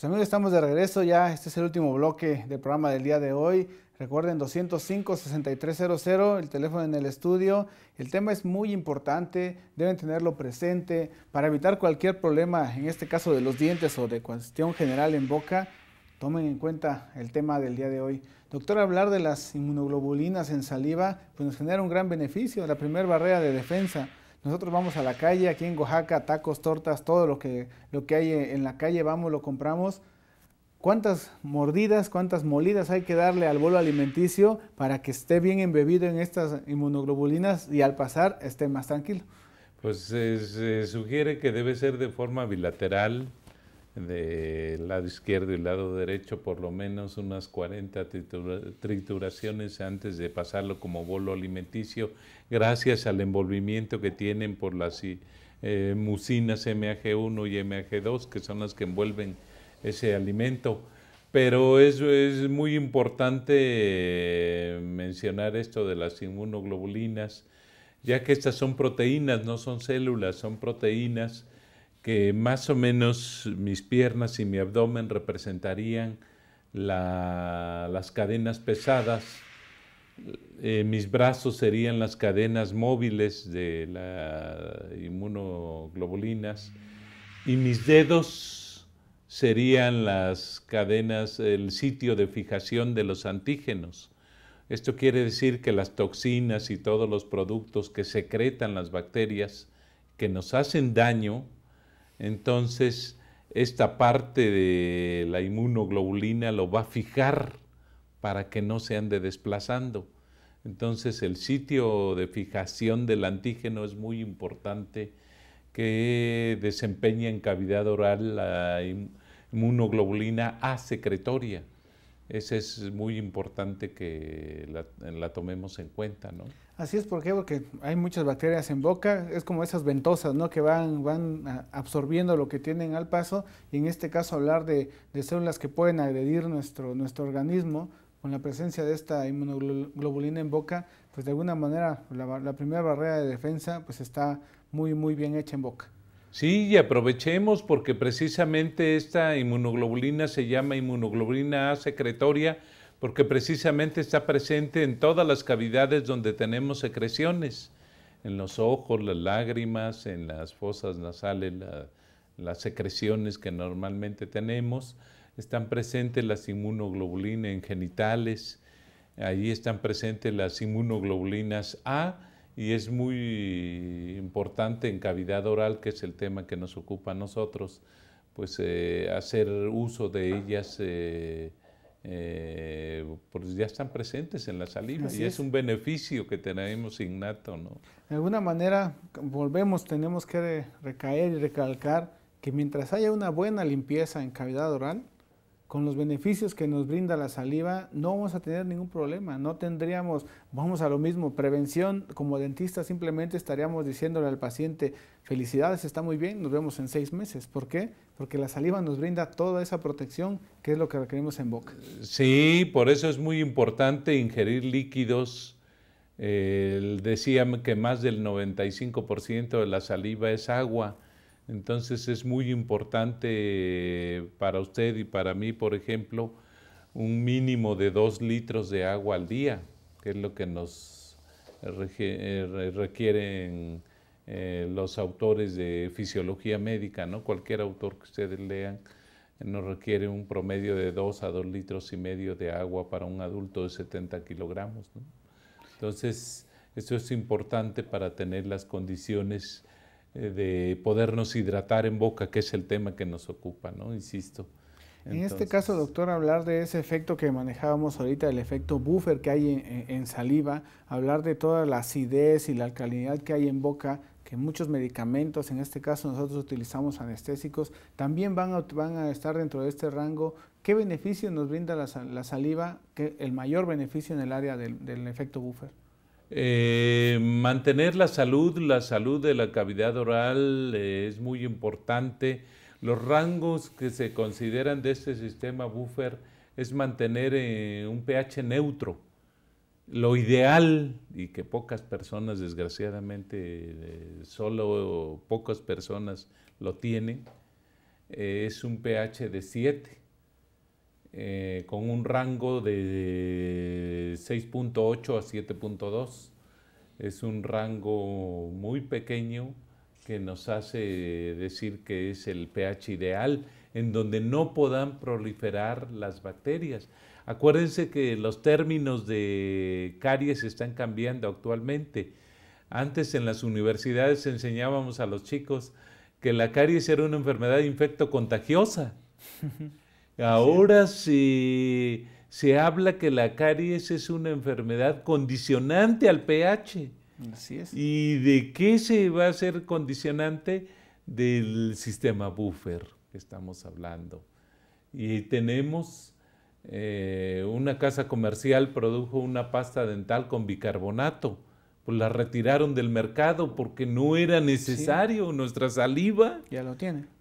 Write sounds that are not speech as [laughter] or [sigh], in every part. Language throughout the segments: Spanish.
Pues amigos, estamos de regreso ya. Este es el último bloque del programa del día de hoy. Recuerden 205-6300, el teléfono en el estudio. El tema es muy importante, deben tenerlo presente para evitar cualquier problema, en este caso de los dientes o de cuestión general en boca. Tomen en cuenta el tema del día de hoy. Doctor, hablar de las inmunoglobulinas en saliva pues nos genera un gran beneficio, la primera barrera de defensa. Nosotros vamos a la calle, aquí en Oaxaca, tacos, tortas, todo lo que, lo que hay en la calle, vamos, lo compramos. ¿Cuántas mordidas, cuántas molidas hay que darle al bolo alimenticio para que esté bien embebido en estas inmunoglobulinas y al pasar esté más tranquilo? Pues se sugiere que debe ser de forma bilateral, del lado izquierdo y lado derecho por lo menos unas 40 trituraciones antes de pasarlo como bolo alimenticio, gracias al envolvimiento que tienen por las eh, mucinas MAG1 y MAG2, que son las que envuelven ese alimento. Pero es, es muy importante eh, mencionar esto de las inmunoglobulinas, ya que estas son proteínas, no son células, son proteínas que más o menos mis piernas y mi abdomen representarían las cadenas pesadas, eh, mis brazos serían las cadenas móviles de las inmunoglobulinas y mis dedos serían las cadenas, el sitio de fijación de los antígenos. Esto quiere decir que las toxinas y todos los productos que secretan las bacterias que nos hacen daño entonces, esta parte de la inmunoglobulina lo va a fijar para que no se ande desplazando. Entonces, el sitio de fijación del antígeno es muy importante que desempeña en cavidad oral la inmunoglobulina A secretoria. es muy importante que la, la tomemos en cuenta, ¿no? Así es, Porque hay muchas bacterias en boca, es como esas ventosas, ¿no? Que van, van ah, absorbiendo lo que tienen al paso, y en este caso hablar de, de células que pueden agredir nuestro, nuestro organismo con la presencia de esta inmunoglobulina en boca, pues de alguna manera la, primera barrera de defensa pues está muy, muy bien hecha en boca. Sí, y aprovechemos porque precisamente esta inmunoglobulina se llama inmunoglobulina A secretoria, porque precisamente está presente en todas las cavidades donde tenemos secreciones, en los ojos, las lágrimas, en las fosas nasales, las secreciones que normalmente tenemos, están presentes las inmunoglobulinas en genitales, ahí están presentes las inmunoglobulinas A y es muy importante en cavidad oral, que es el tema que nos ocupa a nosotros, pues eh, hacer uso de ellas. Eh, eh, pues ya están presentes en la saliva y es, un beneficio que tenemos innato. ¿no? De alguna manera, volvemos, tenemos que recaer y recalcar que mientras haya una buena limpieza en cavidad oral, con los beneficios que nos brinda la saliva, no vamos a tener ningún problema, no tendríamos, vamos a lo mismo, prevención como dentista simplemente estaríamos diciéndole al paciente, felicidades, está muy bien, nos vemos en seis meses. ¿Por qué? Porque la saliva nos brinda toda esa protección que es lo que requerimos en boca. Sí, por eso es muy importante ingerir líquidos. Eh, decían que más del 95% de la saliva es agua entonces es muy importante eh, para usted y para mí, por ejemplo, un mínimo de dos litros de agua al día, que es lo que nos eh, requieren eh, los autores de fisiología médica, ¿no? Cualquier autor que ustedes lean nos requiere un promedio de dos a dos litros y medio de agua para un adulto de 70 kilogramos. Entonces, eso es importante para tener las condiciones eh, de podernos hidratar en boca, que es el tema que nos ocupa, ¿no? Insisto. en este caso, doctor, hablar de ese efecto que manejábamos ahorita, el efecto buffer que hay en, saliva, hablar de toda la acidez y la alcalinidad que hay en boca, que muchos medicamentos, en este caso nosotros utilizamos anestésicos, también van a, van a estar dentro de este rango. ¿Qué beneficio nos brinda la, saliva? que el mayor beneficio en el área del efecto buffer. Eh, mantener la salud, la salud de la cavidad oral eh, es muy importante. Los rangos que se consideran de este sistema buffer es mantener eh, un pH neutro. Lo ideal, y que pocas personas, desgraciadamente, solo pocas personas lo tienen, es un pH de 7 eh, con un rango de 6.8 a 7.2. Es un rango muy pequeño que nos hace decir que es el pH ideal, en donde no puedan proliferar las bacterias. Acuérdense que los términos de caries están cambiando actualmente. Antes en las universidades enseñábamos a los chicos que la caries era una enfermedad infecto contagiosa. [laughs] Ahora se, se habla que la caries es una enfermedad condicionante al pH. Así es. ¿Y de qué se va a ser condicionante? Del sistema buffer que estamos hablando. Y tenemos eh, una casa comercial produjo una pasta dental con bicarbonato pues la retiraron del mercado porque no era necesario nuestra saliva. Ya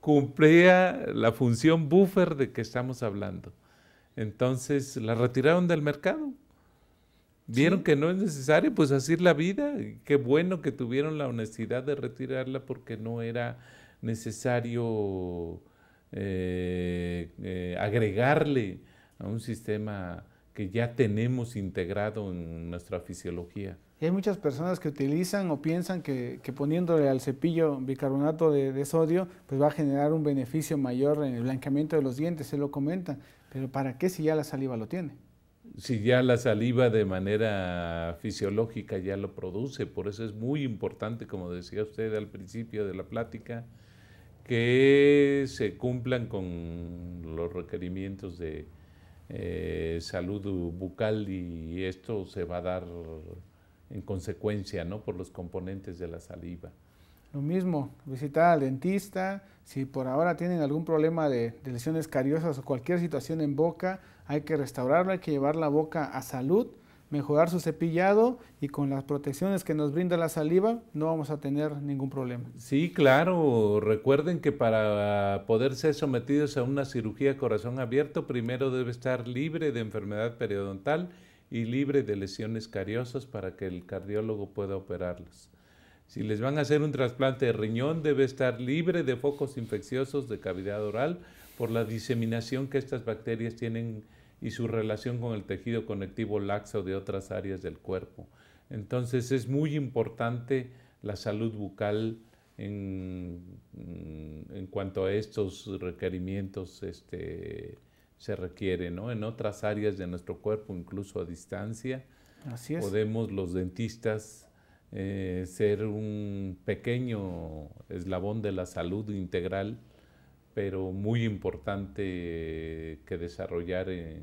Cumplía la función buffer de que estamos hablando. Entonces la retiraron del mercado. Vieron que no es necesario, pues así la vida. Qué bueno que tuvieron la honestidad de retirarla porque no era necesario eh, eh, agregarle a un sistema que ya tenemos integrado en nuestra fisiología. hay muchas personas que utilizan o piensan que, poniéndole al cepillo bicarbonato de, de, sodio, pues va a generar un beneficio mayor en el blanqueamiento de los dientes, se lo comentan. Pero ¿para qué si ya la saliva lo tiene? Si ya la saliva de manera fisiológica ya lo produce, por eso es muy importante, como decía usted al principio de la plática, que se cumplan con los requerimientos de, eh, salud bucal y esto se va a dar en consecuencia, ¿no? Por los componentes de la saliva. Lo mismo, visitar al dentista, si por ahora tienen algún problema de, de lesiones cariosas o cualquier situación en boca, hay que restaurarlo, hay que llevar la boca a salud mejorar su cepillado y con las protecciones que nos brinda la saliva no vamos a tener ningún problema. Sí, claro. Recuerden que para poder ser sometidos a una cirugía corazón abierto, primero debe estar libre de enfermedad periodontal y libre de lesiones cariosas para que el cardiólogo pueda operarlos. Si les van a hacer un trasplante de riñón, debe estar libre de focos infecciosos de cavidad oral por la diseminación que estas bacterias tienen y su relación con el tejido conectivo laxo de otras áreas del cuerpo. Entonces es muy importante la salud bucal en, mm, cuanto a estos requerimientos este, se requiere, En otras áreas de nuestro cuerpo, incluso a distancia, Así podemos los dentistas eh, ser un pequeño eslabón de la salud integral pero muy importante que desarrollar en,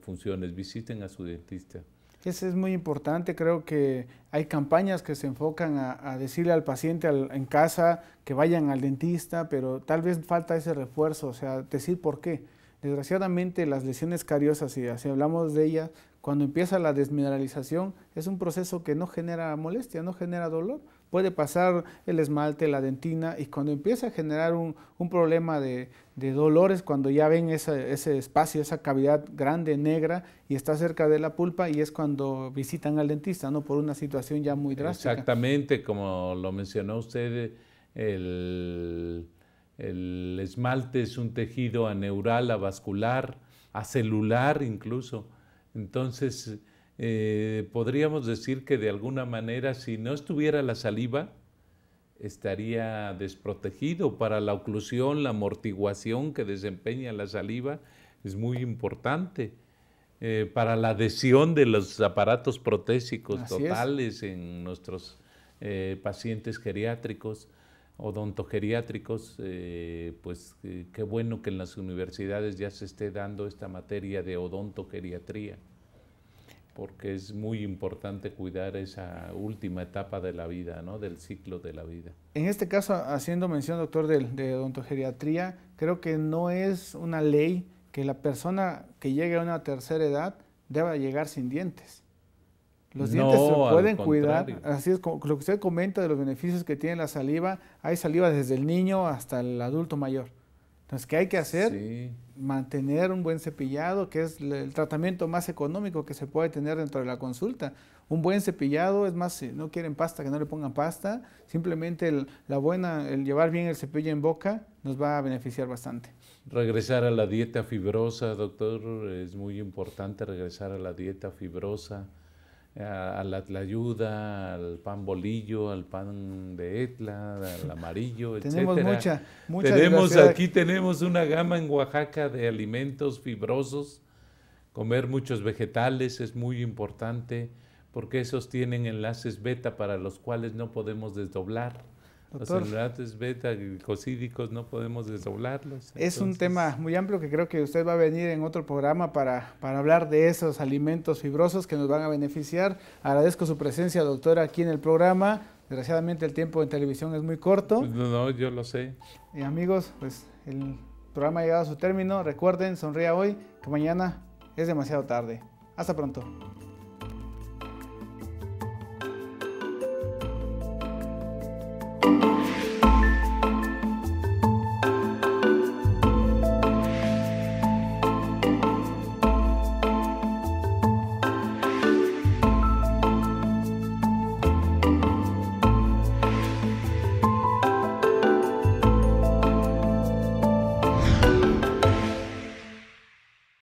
funciones. Visiten a su dentista. Eso es muy importante, creo que hay campañas que se enfocan a, decirle al paciente en casa que vayan al dentista, pero tal vez falta ese refuerzo, o sea, decir por qué. Desgraciadamente las lesiones cariosas, y si hablamos de ellas, cuando empieza la desmineralización, es un proceso que no genera molestia, no genera dolor, puede pasar el esmalte, la dentina, y cuando empieza a generar un, problema de, dolores, cuando ya ven ese espacio, esa cavidad grande, negra, y está cerca de la pulpa, y es cuando visitan al dentista, ¿no? Por una situación ya muy drástica. Exactamente, como lo mencionó usted, el, esmalte es un tejido a neural, a vascular, a celular incluso. Entonces, eh, podríamos decir que de alguna manera si no estuviera la saliva, estaría desprotegido para la oclusión, la amortiguación que desempeña la saliva es muy importante. Eh, para la adhesión de los aparatos protésicos totales en nuestros eh, pacientes geriátricos, odontogeriátricos, pues qué bueno que en las universidades ya se esté dando esta materia de odontogeriatría porque es muy importante cuidar esa última etapa de la vida, ¿no? del ciclo de la vida. En este caso, haciendo mención, doctor, de, odontogeriatría, creo que no es una ley que la persona que llegue a una tercera edad deba llegar sin dientes. Los dientes se pueden cuidar, así es como lo que usted comenta de los beneficios que tiene la saliva, hay saliva desde el niño hasta el adulto mayor. Entonces, ¿qué hay que hacer? Sí mantener un buen cepillado, que es el tratamiento más económico que se puede tener dentro de la consulta. Un buen cepillado, es más, no quieren pasta, que no le pongan pasta, simplemente el, la buena, el llevar bien el cepillo en boca nos va a beneficiar bastante. Regresar a la dieta fibrosa, doctor, es muy importante regresar a la dieta fibrosa a, atlayuda, al pan bolillo, al pan de etla, al amarillo, etc. [laughs] Tenemos mucha, mucha tenemos, Aquí tenemos una gama en Oaxaca de alimentos fibrosos. Comer muchos vegetales es muy importante porque esos tienen enlaces beta para los cuales no podemos desdoblar los celulares beta glicosídicos no podemos desdoblarlos. Es un tema muy amplio que creo que usted va a venir en otro programa para, para hablar de esos alimentos fibrosos que nos van a beneficiar. Agradezco su presencia, doctora, aquí en el programa. Desgraciadamente el tiempo en televisión es muy corto. Pues, no, no, yo lo sé. Y amigos, pues el programa ha llegado a su término. Recuerden, sonría hoy, que mañana es demasiado tarde. Hasta pronto.